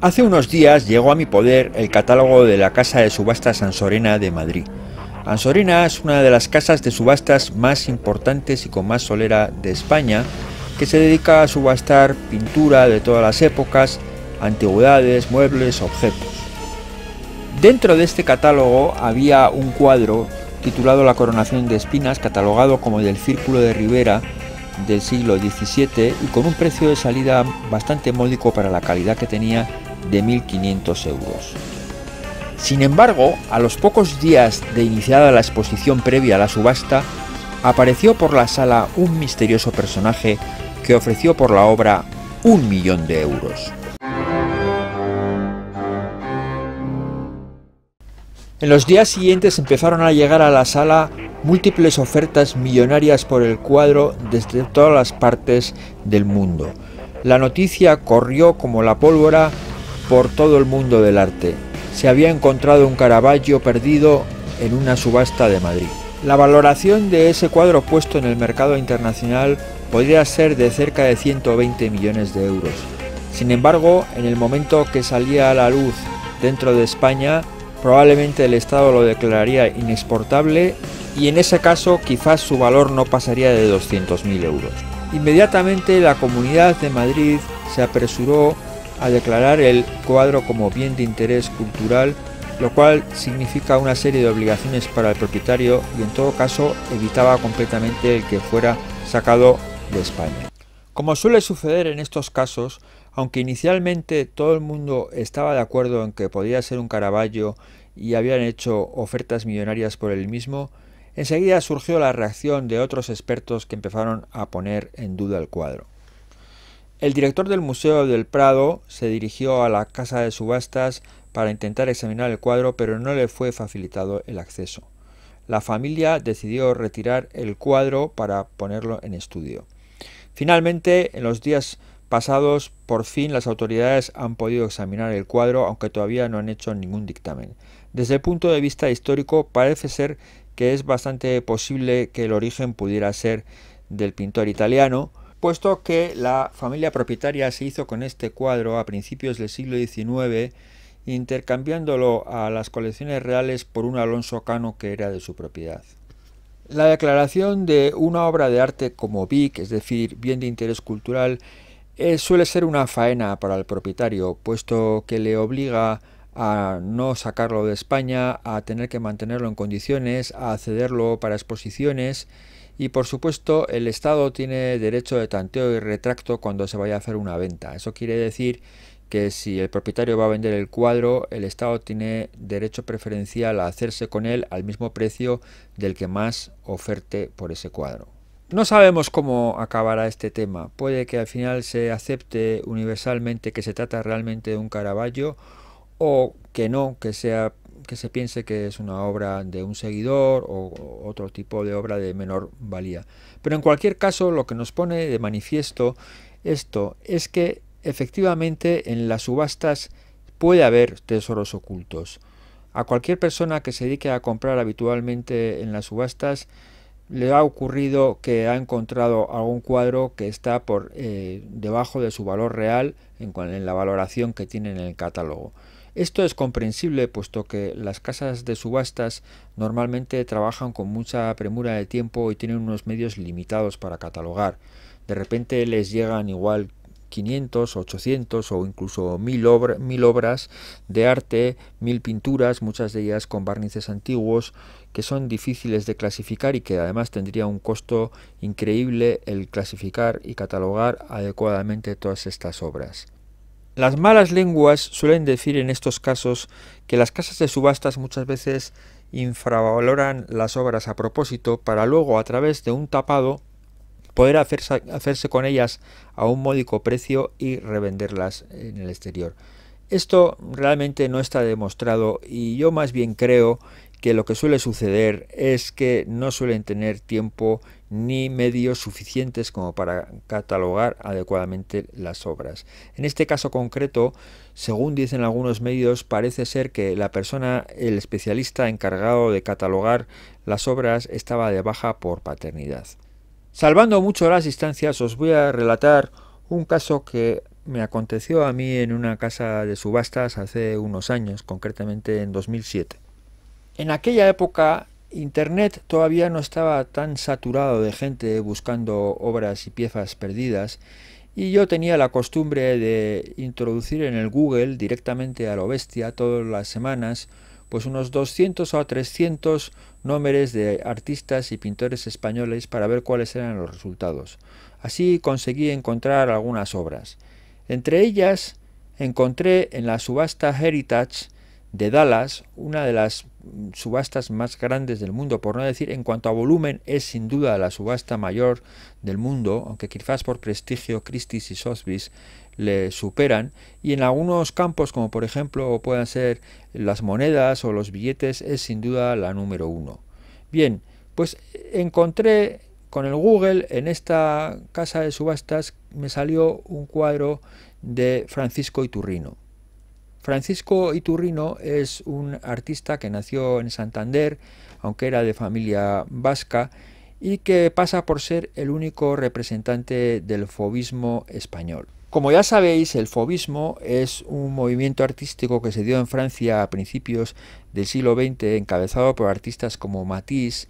Hace unos días llegó a mi poder el catálogo de la Casa de Subastas Ansorena de Madrid. Ansorena es una de las casas de subastas más importantes y con más solera de España, que se dedica a subastar pintura de todas las épocas, antigüedades, muebles, objetos. Dentro de este catálogo había un cuadro titulado La coronación de espinas, catalogado como del Círculo de Rivera del siglo XVII y con un precio de salida bastante módico para la calidad que tenía de 1.500 euros. Sin embargo, a los pocos días de iniciada la exposición previa a la subasta, apareció por la sala un misterioso personaje que ofreció por la obra un millón de euros. En los días siguientes empezaron a llegar a la sala múltiples ofertas millonarias por el cuadro desde todas las partes del mundo. La noticia corrió como la pólvora por todo el mundo del arte. Se había encontrado un Caravaggio perdido en una subasta de Madrid. La valoración de ese cuadro puesto en el mercado internacional podría ser de cerca de 120 millones de euros. Sin embargo, en el momento que salía a la luz dentro de España, probablemente el Estado lo declararía inexportable y en ese caso quizás su valor no pasaría de 200.000 euros. Inmediatamente la Comunidad de Madrid se apresuró a declarar el cuadro como bien de interés cultural, lo cual significa una serie de obligaciones para el propietario y en todo caso evitaba completamente el que fuera sacado de España. Como suele suceder en estos casos, aunque inicialmente todo el mundo estaba de acuerdo en que podía ser un Caravaggio y habían hecho ofertas millonarias por el mismo, enseguida surgió la reacción de otros expertos que empezaron a poner en duda el cuadro. El director del Museo del Prado se dirigió a la casa de subastas para intentar examinar el cuadro, pero no le fue facilitado el acceso. La familia decidió retirar el cuadro para ponerlo en estudio. Finalmente, en los días pasados, por fin las autoridades han podido examinar el cuadro, aunque todavía no han hecho ningún dictamen. Desde el punto de vista histórico, parece ser que es bastante posible que el origen pudiera ser del pintor italiano, puesto que la familia propietaria se hizo con este cuadro a principios del siglo XIX, intercambiándolo a las colecciones reales por un Alonso Cano que era de su propiedad. La declaración de una obra de arte como BIC, es decir, bien de interés cultural, eh, suele ser una faena para el propietario, puesto que le obliga a no sacarlo de España, a tener que mantenerlo en condiciones, a cederlo para exposiciones y por supuesto, el Estado tiene derecho de tanteo y retracto cuando se vaya a hacer una venta. Eso quiere decir que si el propietario va a vender el cuadro, el Estado tiene derecho preferencial a hacerse con él al mismo precio del que más oferte por ese cuadro. No sabemos cómo acabará este tema. Puede que al final se acepte universalmente que se trata realmente de un Caravaggio o que no, que sea que se piense que es una obra de un seguidor o otro tipo de obra de menor valía. Pero en cualquier caso, lo que nos pone de manifiesto esto es que efectivamente en las subastas puede haber tesoros ocultos. A cualquier persona que se dedique a comprar habitualmente en las subastas, le ha ocurrido que ha encontrado algún cuadro que está por eh, debajo de su valor real en, en la valoración que tiene en el catálogo. Esto es comprensible puesto que las casas de subastas normalmente trabajan con mucha premura de tiempo y tienen unos medios limitados para catalogar. De repente les llegan igual 500, 800 o incluso 1000, obras de arte, 1000 pinturas, muchas de ellas con barnices antiguos, que son difíciles de clasificar y que además tendría un costo increíble el clasificar y catalogar adecuadamente todas estas obras. Las malas lenguas suelen decir en estos casos que las casas de subastas muchas veces infravaloran las obras a propósito para luego a través de un tapado poder hacerse, hacerse con ellas a un módico precio y revenderlas en el exterior. Esto realmente no está demostrado y yo más bien creo que lo que suele suceder es que no suelen tener tiempo ni medios suficientes como para catalogar adecuadamente las obras. En este caso concreto, según dicen algunos medios, parece ser que la persona, el especialista encargado de catalogar las obras, estaba de baja por paternidad. Salvando mucho las distancias, os voy a relatar un caso que me aconteció a mí en una casa de subastas hace unos años, concretamente en 2007. En aquella época Internet todavía no estaba tan saturado de gente buscando obras y piezas perdidas y yo tenía la costumbre de introducir en el Google directamente a lo bestia todas las semanas pues unos 200 o 300 nombres de artistas y pintores españoles para ver cuáles eran los resultados. Así conseguí encontrar algunas obras. Entre ellas encontré en la subasta Heritage de Dallas, una de las subastas más grandes del mundo, por no decir en cuanto a volumen es sin duda la subasta mayor del mundo, aunque quizás por prestigio Christie's y Sotheby's le superan y en algunos campos como por ejemplo puedan ser las monedas o los billetes es sin duda la número uno. Bien, pues encontré con el Google en esta casa de subastas me salió un cuadro de Francisco Iturrino. Francisco Iturrino es un artista que nació en Santander, aunque era de familia vasca, y que pasa por ser el único representante del fobismo español. Como ya sabéis, el fobismo es un movimiento artístico que se dio en Francia a principios del siglo XX, encabezado por artistas como Matisse,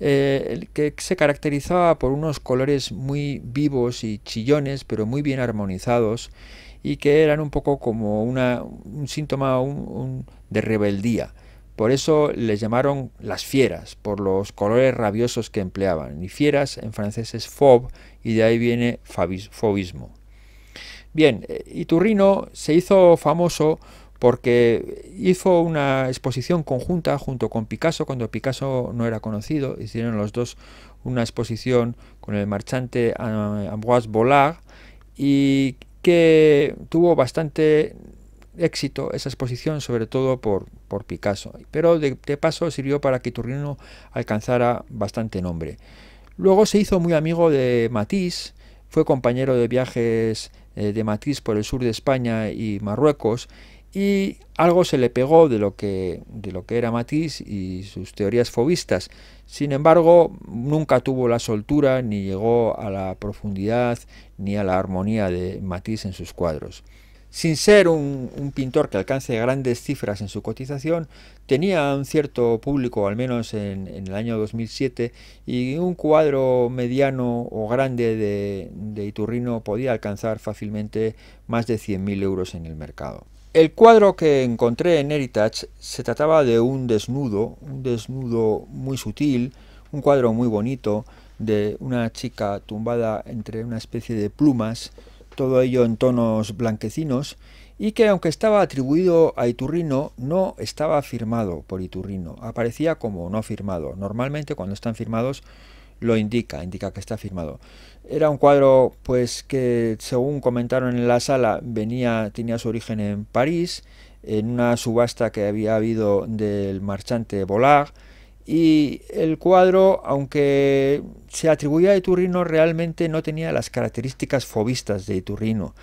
eh, que se caracterizaba por unos colores muy vivos y chillones, pero muy bien armonizados, y que eran un poco como una, un síntoma de rebeldía. Por eso les llamaron las fieras, por los colores rabiosos que empleaban. Y fieras en francés es fob y de ahí viene fobismo. Bien, eh, Iturrino se hizo famoso porque hizo una exposición conjunta junto con Picasso, cuando Picasso no era conocido, hicieron los dos una exposición con el marchante Ambroise Bollard y que tuvo bastante éxito esa exposición, sobre todo por, por Picasso, pero de, paso sirvió para que Turrino alcanzara bastante nombre. Luego se hizo muy amigo de Matisse, fue compañero de viajes eh, de Matisse por el sur de España y Marruecos y algo se le pegó de lo que, de lo que era Matisse y sus teorías fobistas. Sin embargo, nunca tuvo la soltura, ni llegó a la profundidad, ni a la armonía de Matisse en sus cuadros. Sin ser un, pintor que alcance grandes cifras en su cotización, tenía un cierto público, al menos en, el año 2007, y un cuadro mediano o grande de, de Iturrino podía alcanzar fácilmente más de 100.000 euros en el mercado. El cuadro que encontré en Heritage se trataba de un desnudo, un desnudo muy sutil, un cuadro muy bonito de una chica tumbada entre una especie de plumas, todo ello en tonos blanquecinos, y que aunque estaba atribuido a Iturrino, no estaba firmado por Iturrino, aparecía como no firmado. Normalmente cuando están firmados lo indica, indica que está firmado. Era un cuadro pues que según comentaron en la sala venía tenía su origen en París en una subasta que había habido del marchante Bollard y el cuadro, aunque se atribuía a Iturrino, realmente no tenía las características fobistas de Iturrino.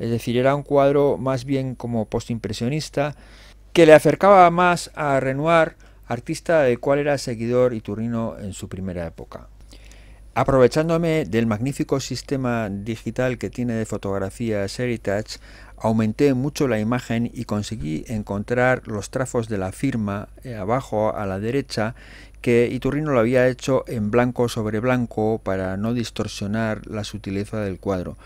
Es decir, era un cuadro más bien como postimpresionista que le acercaba más a Renoir, artista del cual era seguidor Iturrino en su primera época. Aprovechándome del magnífico sistema digital que tiene de fotografías Heritage, aumenté mucho la imagen y conseguí encontrar los trazos de la firma eh, abajo a la derecha que Iturrino lo había hecho en blanco sobre blanco para no distorsionar la sutileza del cuadro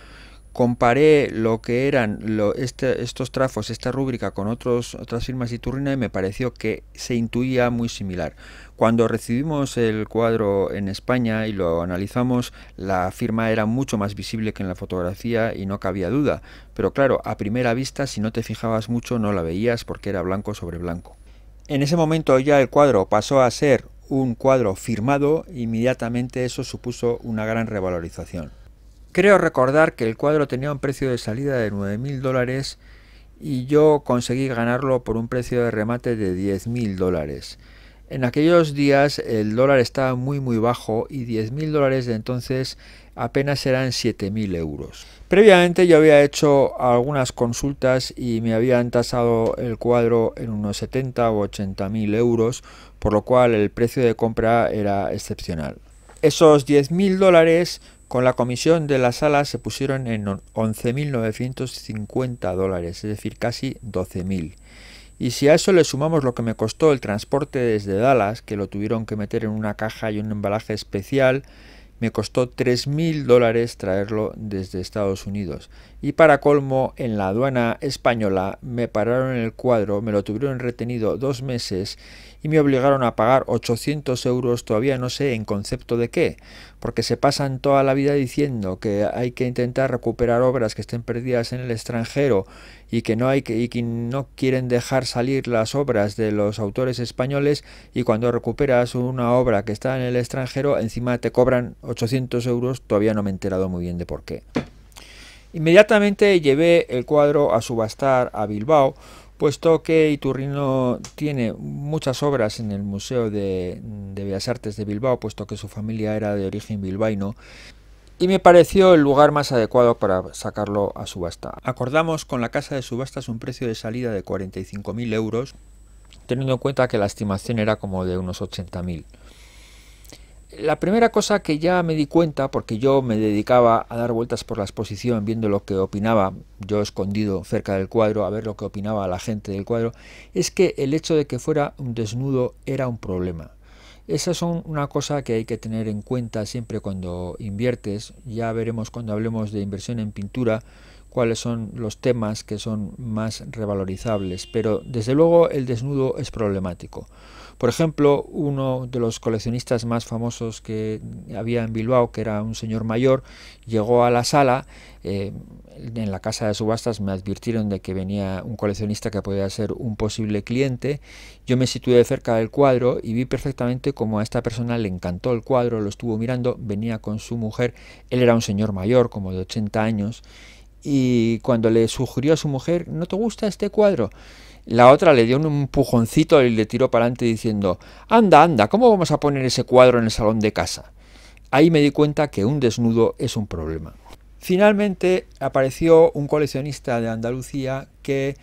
comparé lo que eran este, estos trafos, esta rúbrica con otros, otras firmas de Iturrina y me pareció que se intuía muy similar. Cuando recibimos el cuadro en España y lo analizamos, la firma era mucho más visible que en la fotografía y no cabía duda. Pero claro, a primera vista, si no te fijabas mucho, no la veías porque era blanco sobre blanco. En ese momento ya el cuadro pasó a ser un cuadro firmado, inmediatamente eso supuso una gran revalorización. Creo recordar que el cuadro tenía un precio de salida de 9.000 dólares y yo conseguí ganarlo por un precio de remate de 10.000 dólares. En aquellos días el dólar estaba muy muy bajo y 10.000 dólares de entonces apenas eran 7.000 euros. Previamente yo había hecho algunas consultas y me habían tasado el cuadro en unos 70 o 80.000 euros, por lo cual el precio de compra era excepcional. Esos 10.000 dólares con la comisión de la sala se pusieron en 11.950 dólares, es decir, casi 12.000. Y si a eso le sumamos lo que me costó el transporte desde Dallas, que lo tuvieron que meter en una caja y un embalaje especial, me costó 3.000 dólares traerlo desde Estados Unidos. Y para colmo, en la aduana española me pararon el cuadro, me lo tuvieron retenido dos meses y me obligaron a pagar 800 euros, todavía no sé en concepto de qué, porque se pasan toda la vida diciendo que hay que intentar recuperar obras que estén perdidas en el extranjero y que no hay que, y no quieren dejar salir las obras de los autores españoles y cuando recuperas una obra que está en el extranjero encima te cobran 800 euros, todavía no me he enterado muy bien de por qué. Inmediatamente llevé el cuadro a subastar a Bilbao, puesto que Iturrino tiene muchas obras en el Museo de, de Bellas Artes de Bilbao, puesto que su familia era de origen bilbaíno y me pareció el lugar más adecuado para sacarlo a subasta. Acordamos con la casa de subastas un precio de salida de 45.000 euros, teniendo en cuenta que la estimación era como de unos 80.000. La primera cosa que ya me di cuenta, porque yo me dedicaba a dar vueltas por la exposición viendo lo que opinaba, yo escondido cerca del cuadro, a ver lo que opinaba la gente del cuadro, es que el hecho de que fuera un desnudo era un problema. Esas son una cosa que hay que tener en cuenta siempre cuando inviertes. Ya veremos cuando hablemos de inversión en pintura cuáles son los temas que son más revalorizables, pero desde luego el desnudo es problemático. Por ejemplo, uno de los coleccionistas más famosos que había en Bilbao, que era un señor mayor, llegó a la sala, eh, en la casa de subastas me advirtieron de que venía un coleccionista que podía ser un posible cliente, yo me situé cerca del cuadro y vi perfectamente cómo a esta persona le encantó el cuadro, lo estuvo mirando, venía con su mujer, él era un señor mayor, como de 80 años, y cuando le sugirió a su mujer, ¿no te gusta este cuadro? La otra le dio un empujoncito y le tiró para adelante diciendo, anda, anda, ¿cómo vamos a poner ese cuadro en el salón de casa? Ahí me di cuenta que un desnudo es un problema. Finalmente apareció un coleccionista de Andalucía que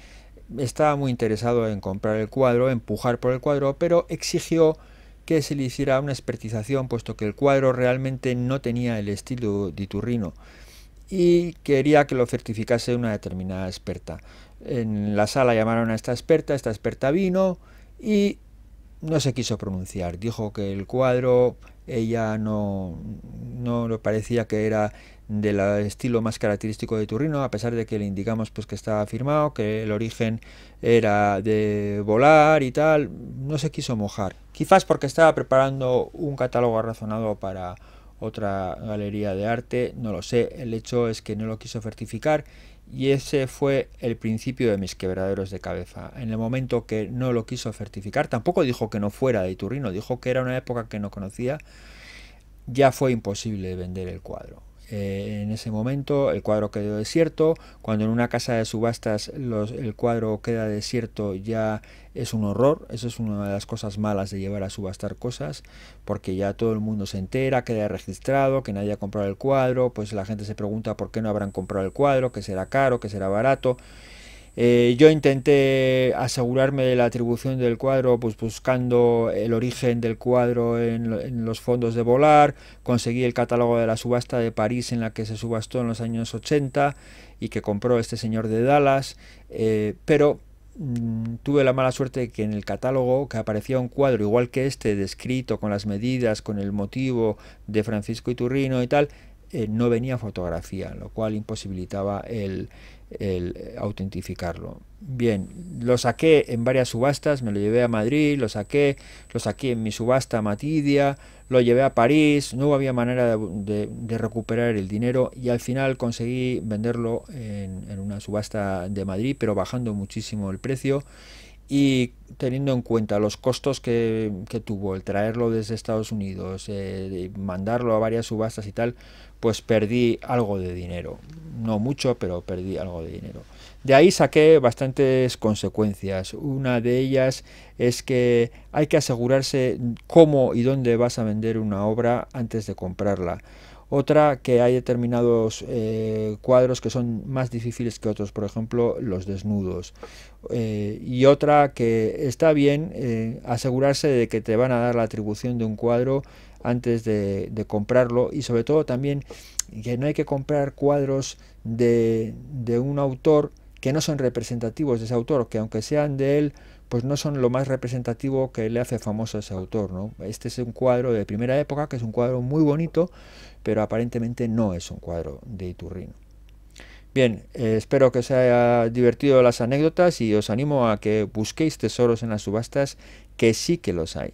estaba muy interesado en comprar el cuadro, empujar por el cuadro, pero exigió que se le hiciera una expertización, puesto que el cuadro realmente no tenía el estilo de Turrino y quería que lo certificase una determinada experta. En la sala llamaron a esta experta, esta experta vino y no se quiso pronunciar. Dijo que el cuadro ella no, no le parecía que era del estilo más característico de Turrino, a pesar de que le indicamos pues que estaba firmado, que el origen era de volar y tal, no se quiso mojar. Quizás porque estaba preparando un catálogo razonado para otra galería de arte, no lo sé, el hecho es que no lo quiso certificar y ese fue el principio de mis quebraderos de cabeza. En el momento que no lo quiso certificar, tampoco dijo que no fuera de Iturrino, dijo que era una época que no conocía, ya fue imposible vender el cuadro. Eh, en ese momento el cuadro quedó desierto. Cuando en una casa de subastas el cuadro queda desierto ya es un horror. Eso es una de las cosas malas de llevar a subastar cosas, porque ya todo el mundo se entera, queda registrado, que nadie ha comprado el cuadro, pues la gente se pregunta por qué no habrán comprado el cuadro, que será caro, que será barato. Eh, yo intenté asegurarme de la atribución del cuadro, pues buscando el origen del cuadro en, los fondos de Volar, conseguí el catálogo de la subasta de París en la que se subastó en los años 80 y que compró este señor de Dallas, eh, pero mm, tuve la mala suerte de que en el catálogo que aparecía un cuadro igual que este, descrito con las medidas, con el motivo de Francisco Iturrino y tal, eh, no venía fotografía, lo cual imposibilitaba el el eh, autentificarlo. Bien, lo saqué en varias subastas, me lo llevé a Madrid, lo saqué, lo saqué en mi subasta Matidia, lo llevé a París, no había manera de, de, de recuperar el dinero y al final conseguí venderlo en, en una subasta de Madrid, pero bajando muchísimo el precio y teniendo en cuenta los costos que, tuvo el traerlo desde Estados Unidos, eh, mandarlo a varias subastas y tal, pues perdí algo de dinero. No mucho, pero perdí algo de dinero. De ahí saqué bastantes consecuencias. Una de ellas es que hay que asegurarse cómo y dónde vas a vender una obra antes de comprarla. Otra que hay determinados eh, cuadros que son más difíciles que otros, por ejemplo los desnudos. Eh, y otra que está bien eh, asegurarse de que te van a dar la atribución de un cuadro antes de, comprarlo y sobre todo también que no hay que comprar cuadros de, de un autor que no son representativos de ese autor, que aunque sean de él, pues no son lo más representativo que le hace famoso a ese autor. ¿no? Este es un cuadro de primera época, que es un cuadro muy bonito, pero aparentemente no es un cuadro de Iturrino. Bien, eh, espero que os haya divertido las anécdotas y os animo a que busquéis tesoros en las subastas, que sí que los hay.